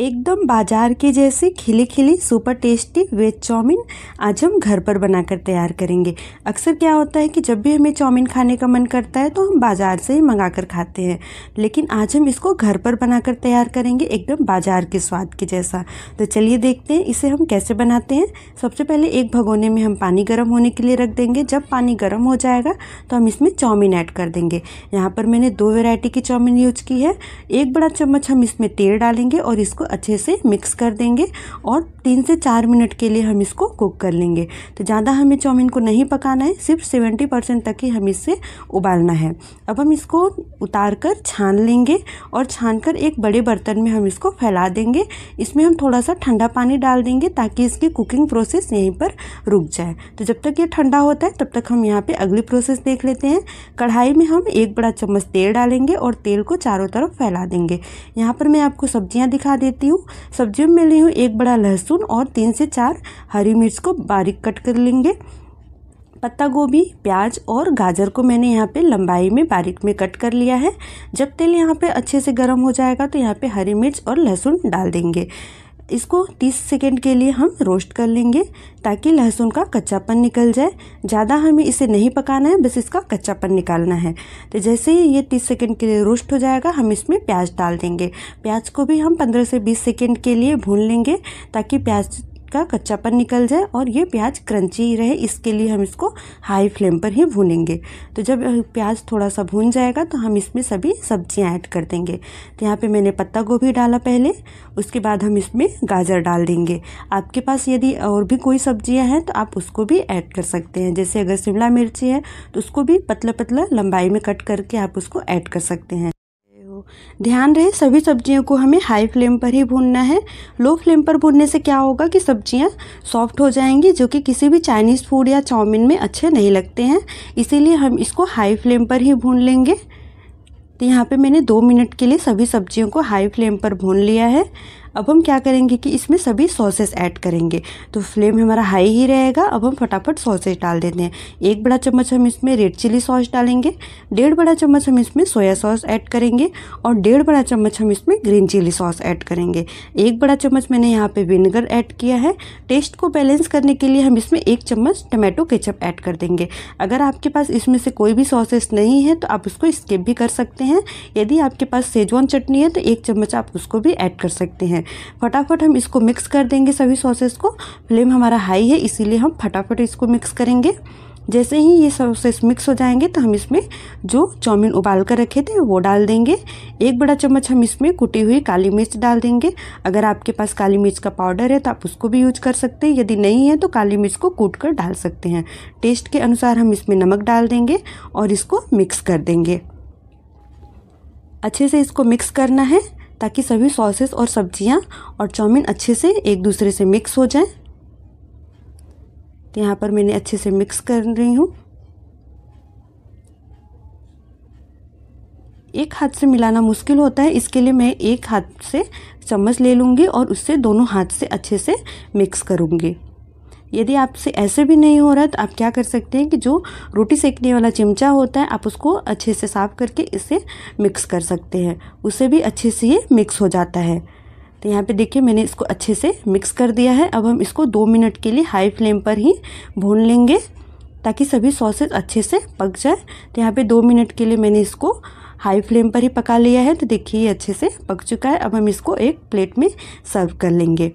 एकदम बाजार के जैसे खिली खिली सुपर टेस्टी वेज चाउमीन आज हम घर पर बनाकर तैयार करेंगे अक्सर क्या होता है कि जब भी हमें चाउमीन खाने का मन करता है तो हम बाज़ार से ही मंगा कर खाते हैं लेकिन आज हम इसको घर पर बनाकर तैयार करेंगे एकदम बाज़ार के स्वाद के जैसा तो चलिए देखते हैं इसे हम कैसे बनाते हैं सबसे पहले एक भगोने में हम पानी गर्म होने के लिए रख देंगे जब पानी गर्म हो जाएगा तो हम इसमें चाउमीन ऐड कर देंगे यहाँ पर मैंने दो वेराइटी की चाउमीन यूज की है एक बड़ा चम्मच हम इसमें तेल डालेंगे और इसको अच्छे से मिक्स कर देंगे और तीन से चार मिनट के लिए हम इसको कुक कर लेंगे तो ज़्यादा हमें चाउमीन को नहीं पकाना है सिर्फ सेवेंटी परसेंट तक ही हम इसे उबालना है अब हम इसको उतार कर छान लेंगे और छान कर एक बड़े बर्तन में हम इसको फैला देंगे इसमें हम थोड़ा सा ठंडा पानी डाल देंगे ताकि इसकी कुकिंग प्रोसेस यहीं पर रुक जाए तो जब तक ये ठंडा होता है तब तक हम यहाँ पे अगली प्रोसेस देख लेते हैं कढ़ाई में हम एक बड़ा चम्मच तेल डालेंगे और तेल को चारों तरफ फैला देंगे यहाँ पर मैं आपको सब्जियाँ दिखा देती हूँ सब्जियों में ली हूँ एक बड़ा लहसुन और तीन से चार हरी मिर्च को बारीक कट कर लेंगे पत्ता गोभी प्याज और गाजर को मैंने यहाँ पे लंबाई में बारीक में कट कर लिया है जब तेल यहाँ पे अच्छे से गर्म हो जाएगा तो यहाँ पे हरी मिर्च और लहसुन डाल देंगे इसको 30 सेकेंड के लिए हम रोस्ट कर लेंगे ताकि लहसुन का कच्चापन निकल जाए ज़्यादा हमें इसे नहीं पकाना है बस इसका कच्चापन निकालना है तो जैसे ही ये 30 सेकेंड के लिए रोस्ट हो जाएगा हम इसमें प्याज डाल देंगे प्याज को भी हम 15 से 20 सेकेंड के लिए भून लेंगे ताकि प्याज का कच्चापन निकल जाए और ये प्याज क्रंची रहे इसके लिए हम इसको हाई फ्लेम पर ही भूनेंगे तो जब प्याज थोड़ा सा भून जाएगा तो हम इसमें सभी सब्जियां ऐड कर देंगे तो यहाँ पे मैंने पत्ता गोभी डाला पहले उसके बाद हम इसमें गाजर डाल देंगे आपके पास यदि और भी कोई सब्जियाँ हैं तो आप उसको भी ऐड कर सकते हैं जैसे अगर शिमला मिर्ची है तो उसको भी पतला पतला लंबाई में कट करके आप उसको ऐड कर सकते हैं ध्यान रहे सभी सब्जियों को हमें हाई फ्लेम पर ही भूनना है लो फ्लेम पर भूनने से क्या होगा कि सब्जियां सॉफ्ट हो जाएंगी जो कि किसी भी चाइनीज़ फूड या चाउमीन में अच्छे नहीं लगते हैं इसीलिए हम इसको हाई फ्लेम पर ही भून लेंगे तो यहाँ पे मैंने दो मिनट के लिए सभी सब्जियों को हाई फ्लेम पर भून लिया है अब हम क्या करेंगे कि इसमें सभी सॉसेस ऐड करेंगे तो फ्लेम हमारा हाई ही रहेगा अब हम फटाफट सॉसेस डाल देते हैं एक बड़ा चम्मच हम इसमें रेड चिली सॉस डालेंगे डेढ़ बड़ा चम्मच हम इसमें सोया सॉस ऐड करेंगे और डेढ़ बड़ा चम्मच हम इसमें ग्रीन चिली सॉस ऐड करेंगे एक बड़ा चम्मच मैंने यहाँ पर विनेगर ऐड किया है टेस्ट को बैलेंस करने के लिए हम इसमें एक चम्मच टमाटो केचप ऐड कर देंगे अगर आपके पास इसमें से कोई भी सॉसेस नहीं है तो आप उसको स्किप भी कर सकते हैं यदि आपके पास सेजवान चटनी है तो एक चम्मच आप उसको भी ऐड कर सकते हैं हैं फटाफट हम इसको मिक्स कर देंगे सभी सॉसेस को फ्लेम हमारा हाई है इसीलिए हम फटाफट इसको मिक्स करेंगे जैसे ही ये सॉसेस मिक्स हो जाएंगे तो हम इसमें जो चाउमीन उबाल कर रखे थे वो डाल देंगे एक बड़ा चम्मच हम इसमें कुटी हुई काली मिर्च डाल देंगे अगर आपके पास काली मिर्च का पाउडर है तो आप उसको भी यूज कर सकते हैं यदि नहीं है तो काली मिर्च को कूट कर डाल सकते हैं टेस्ट के अनुसार हम इसमें नमक डाल देंगे और इसको मिक्स कर देंगे अच्छे से इसको मिक्स करना है ताकि सभी सॉसेस और सब्जियां और चाउमीन अच्छे से एक दूसरे से मिक्स हो जाएं तो यहाँ पर मैंने अच्छे से मिक्स कर रही हूँ एक हाथ से मिलाना मुश्किल होता है इसके लिए मैं एक हाथ से चम्मच ले लूँगी और उससे दोनों हाथ से अच्छे से मिक्स करूँगी यदि आपसे ऐसे भी नहीं हो रहा तो आप क्या कर सकते हैं कि जो रोटी सेकने वाला चिमचा होता है आप उसको अच्छे से साफ करके इसे मिक्स कर सकते हैं उसे भी अच्छे से ये मिक्स हो जाता है तो यहाँ पे देखिए मैंने इसको अच्छे से मिक्स कर दिया है अब हम इसको दो मिनट के लिए हाई फ्लेम पर ही भून लेंगे ताकि सभी सॉसेज अच्छे से पक जाए तो यहाँ पे दो मिनट के लिए मैंने इसको हाई फ्लेम पर ही पका लिया है तो देखिए ये अच्छे से पक चुका है अब हम इसको एक प्लेट में सर्व कर लेंगे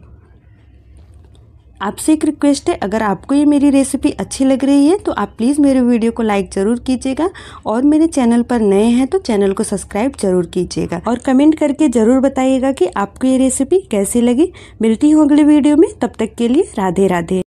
आपसे एक रिक्वेस्ट है अगर आपको ये मेरी रेसिपी अच्छी लग रही है तो आप प्लीज़ मेरे वीडियो को लाइक ज़रूर कीजिएगा और मेरे चैनल पर नए हैं तो चैनल को सब्सक्राइब ज़रूर कीजिएगा और कमेंट करके ज़रूर बताइएगा कि आपको ये रेसिपी कैसी लगी मिलती हूँ अगले वीडियो में तब तक के लिए राधे राधे